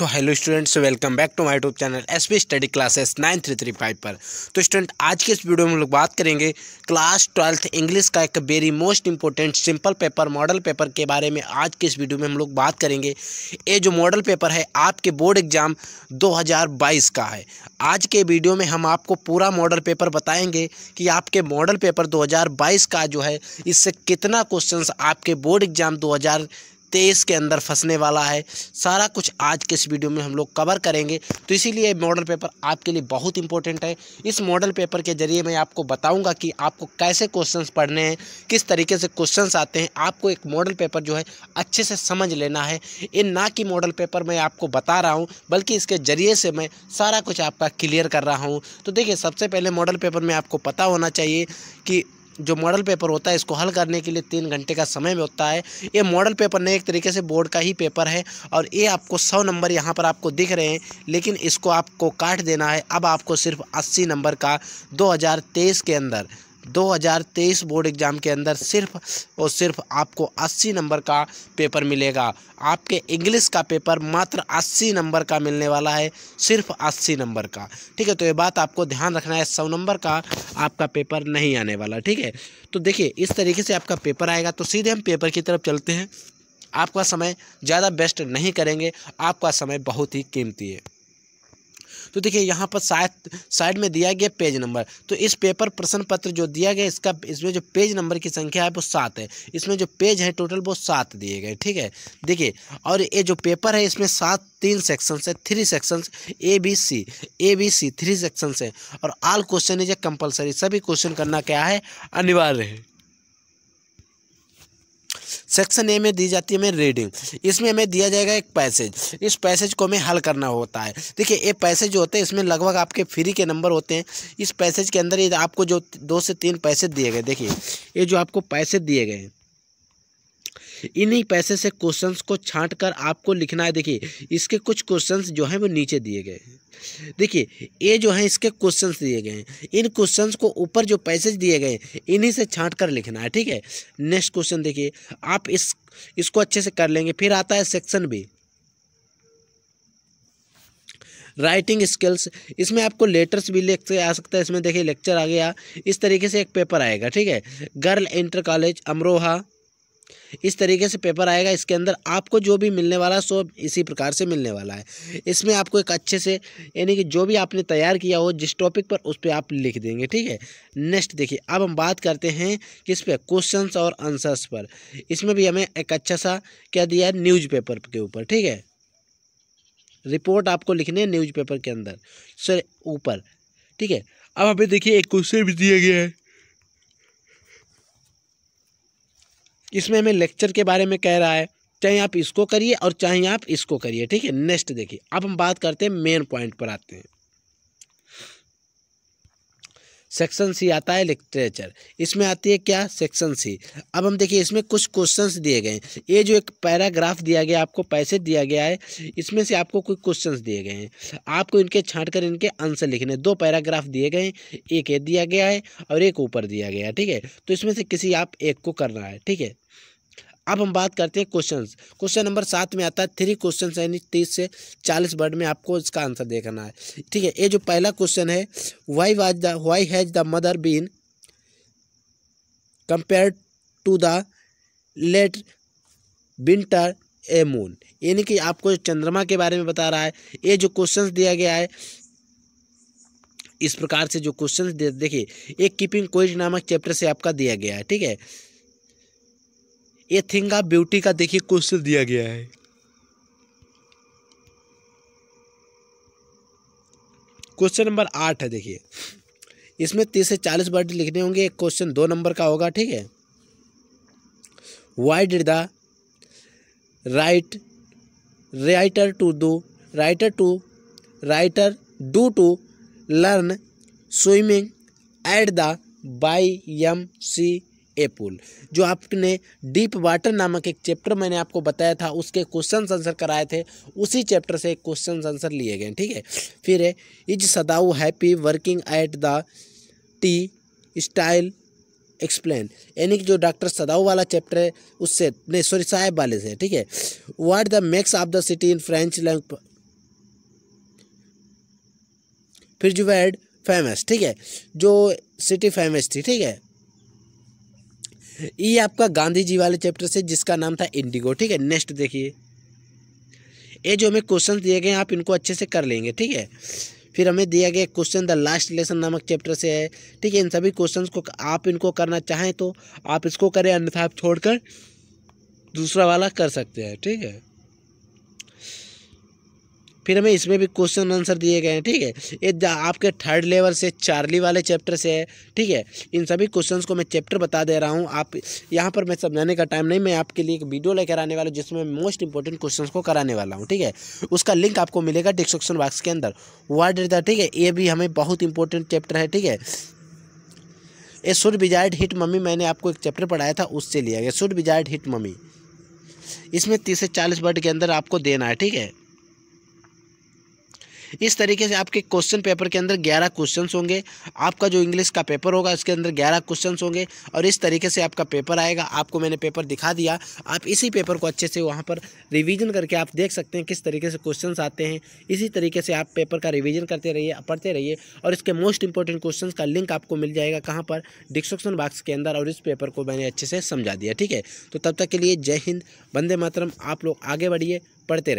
so hello students welcome back to my YouTube channel S P study classes nine three three five पर तो student आज के इस video में हम लोग बात करेंगे क्लास ट्वेल्थ इंग्लिश का एक very most important simple paper model paper के बारे में आज के इस वीडियो में हम लोग बात करेंगे ये जो मॉडल पेपर है आपके बोर्ड एग्जाम दो का है आज के वीडियो में हम आपको पूरा मॉडल पेपर बताएंगे कि आपके मॉडल पेपर दो का जो है इससे कितना क्वेश्चन आपके बोर्ड एग्जाम दो तेईस के अंदर फंसने वाला है सारा कुछ आज के इस वीडियो में हम लोग कवर करेंगे तो इसीलिए मॉडल पेपर आपके लिए बहुत इंपॉर्टेंट है इस मॉडल पेपर के ज़रिए मैं आपको बताऊंगा कि आपको कैसे क्वेश्चंस पढ़ने हैं किस तरीके से क्वेश्चंस आते हैं आपको एक मॉडल पेपर जो है अच्छे से समझ लेना है ये ना कि मॉडल पेपर मैं आपको बता रहा हूँ बल्कि इसके ज़रिए से मैं सारा कुछ आपका क्लियर कर रहा हूँ तो देखिए सबसे पहले मॉडल पेपर में आपको पता होना चाहिए कि जो मॉडल पेपर होता है इसको हल करने के लिए तीन घंटे का समय में होता है ये मॉडल पेपर नहीं एक तरीके से बोर्ड का ही पेपर है और ये आपको सौ नंबर यहाँ पर आपको दिख रहे हैं लेकिन इसको आपको काट देना है अब आपको सिर्फ अस्सी नंबर का दो के अंदर 2023 बोर्ड एग्ज़ाम के अंदर सिर्फ और सिर्फ आपको 80 नंबर का पेपर मिलेगा आपके इंग्लिश का पेपर मात्र 80 नंबर का मिलने वाला है सिर्फ 80 नंबर का ठीक है तो ये बात आपको ध्यान रखना है सौ नंबर का आपका पेपर नहीं आने वाला ठीक है तो देखिए इस तरीके से आपका पेपर आएगा तो सीधे हम पेपर की तरफ चलते हैं आपका समय ज़्यादा बेस्ट नहीं करेंगे आपका समय बहुत ही कीमती है तो देखिए यहाँ पर साइड साइड में दिया गया पेज नंबर तो इस पेपर प्रश्न पत्र जो दिया गया इसका इसमें जो पेज नंबर की संख्या है वो सात है इसमें जो पेज है टोटल वो सात दिए गए ठीक है देखिए और ये जो पेपर है इसमें सात तीन सेक्शंस है three sections A B C A B C three sections है और all question is a compulsory सभी क्वेश्चन करना क्या है अनिवार्य है सेक्शन ए में दी जाती है हमें रीडिंग इसमें हमें दिया जाएगा एक पैसेज इस पैसेज को हमें हल करना होता है देखिए ये पैसेज होते हैं इसमें लगभग आपके फ्री के नंबर होते हैं इस पैसेज के अंदर ये आपको जो दो से तीन पैसे दिए गए देखिए ये जो आपको पैसे दिए गए हैं इन्हीं पैसे से क्वेश्चंस को छांट कर आपको लिखना है देखिए इसके कुछ क्वेश्चंस जो हैं वो नीचे दिए गए हैं देखिए ये जो है इसके क्वेश्चंस दिए गए हैं इन क्वेश्चंस को ऊपर जो पैसेज दिए गए हैं इन्हीं से छांट कर लिखना है ठीक है नेक्स्ट क्वेश्चन देखिए आप इस इसको अच्छे से कर लेंगे फिर आता है सेक्शन बी राइटिंग स्किल्स इसमें आपको लेटर्स भी लिख आ सकता है इसमें देखिए लेक्चर आ गया इस तरीके से एक पेपर आएगा ठीक है गर्ल इंटर कॉलेज अमरोहा इस तरीके से पेपर आएगा इसके अंदर आपको जो भी मिलने वाला है सो इसी प्रकार से मिलने वाला है इसमें आपको एक अच्छे से यानी कि जो भी आपने तैयार किया हो जिस टॉपिक पर उस पर आप लिख देंगे ठीक है नेक्स्ट देखिए अब हम बात करते हैं किस पे क्वेश्चन और आंसर्स पर इसमें भी हमें एक अच्छा सा क्या दिया है पेपर के ऊपर ठीक है रिपोर्ट आपको लिखने है पेपर के अंदर सर ऊपर ठीक है अब हमें देखिए एक क्वेश्चन भी दिया गया है इसमें हमें लेक्चर के बारे में कह रहा है चाहे आप इसको करिए और चाहे आप इसको करिए ठीक है नेक्स्ट देखिए अब हम बात करते हैं मेन पॉइंट पर आते हैं सेक्शन सी आता है लिटरेचर इसमें आती है क्या सेक्शन सी अब हम देखिए इसमें कुछ क्वेश्चंस दिए गए हैं ये जो एक पैराग्राफ दिया गया आपको पैसे दिया गया है इसमें से आपको कुछ क्वेश्चंस दिए गए हैं आपको इनके छाँट कर इनके आंसर लिखने दो पैराग्राफ दिए गए हैं एक ये दिया गया है और एक ऊपर दिया गया है ठीक है तो इसमें से किसी आप एक को करना है ठीक है अब हम बात करते हैं क्वेश्चन क्वेश्चन नंबर सात में आता है थ्री क्वेश्चन यानी तीस से चालीस वर्ड में आपको इसका आंसर देखना है ठीक है ये जो पहला क्वेश्चन है why was the why has the mother been compare to the late winter a moon यानी कि आपको चंद्रमा के बारे में बता रहा है ये जो क्वेश्चन दिया गया है इस प्रकार से जो क्वेश्चन देखिए एक कीपिंग कोइज नामक चैप्टर से आपका दिया गया है ठीक है ये थिंग ब्यूटी का देखिए क्वेश्चन तो दिया गया है क्वेश्चन नंबर आठ है देखिए इसमें तीस से चालीस वर्ड लिखने होंगे एक क्वेश्चन दो नंबर का होगा ठीक है why did the right writer to do writer to writer do to learn swimming at the by M C a pool जो आपने डीप वाटर नामक एक चैप्टर मैंने आपको बताया था उसके क्वेश्चन आंसर कराए थे उसी चैप्टर से क्वेश्चन आंसर लिए गए ठीक है फिर है is Sadao happy working at the tea style explain यानी कि जो डॉक्टर सदाऊ वाला चैप्टर है उससे नहीं सॉरी साहेब वाले से ठीक है what the makes of the city in French lang फिर जो वर्ड फेमस ठीक है जो सिटी फेमस थी ठीक है ये आपका गांधी जी वाले चैप्टर से जिसका नाम था इंडिगो ठीक है नेक्स्ट देखिए ये जो हमें क्वेश्चन दिए गए आप इनको अच्छे से कर लेंगे ठीक है फिर हमें दिया गया क्वेश्चन द लास्ट लेसन नामक चैप्टर से है ठीक है इन सभी क्वेश्चंस को आप इनको करना चाहें तो आप इसको करें अन्यथा आप छोड़कर दूसरा वाला कर सकते हैं ठीक है फिर हमें इसमें भी क्वेश्चन आंसर दिए गए हैं ठीक है ये आपके थर्ड लेवल से चार्ली वाले चैप्टर से है ठीक है इन सभी क्वेश्चंस को मैं चैप्टर बता दे रहा हूँ आप यहाँ पर मैं समझाने का टाइम नहीं मैं आपके लिए एक वीडियो लेकर आने वाला हूँ जिसमें मोस्ट इंपॉर्टेंट क्वेश्चन को कराने वाला हूँ ठीक है उसका लिंक आपको मिलेगा डिस्क्रिप्शन बॉक्स के अंदर वर्ड रहता ठीक है ये भी हमें बहुत इंपॉर्टेंट चैप्टर है ठीक है ए शुड बिजायड हिट मम्मी मैंने आपको एक चैप्टर पढ़ाया था उससे लिया गया शुड बिजाइड हिट मम्मी इसमें तीस से चालीस वर्ड के अंदर आपको देना है ठीक है इस तरीके से आपके क्वेश्चन पेपर के अंदर ग्यारह क्वेश्चन होंगे आपका जो इंग्लिश का पेपर होगा उसके अंदर ग्यारह क्वेश्चन होंगे और इस तरीके से आपका पेपर आएगा आपको मैंने पेपर दिखा दिया आप इसी पेपर को अच्छे से वहाँ पर रिविजन करके आप देख सकते हैं किस तरीके से क्वेश्चन आते हैं इसी तरीके से आप पेपर का रिविजन करते रहिए पढ़ते रहिए और इसके मोस्ट इंपॉर्टेंट क्वेश्चन का लिंक आपको मिल जाएगा कहाँ पर डिस्क्रिप्शन बॉक्स के अंदर और इस पेपर को मैंने अच्छे से समझा दिया ठीक है तो तब तक के लिए जय हिंद वंदे मातरम आप लोग आगे बढ़िए पढ़ते रहे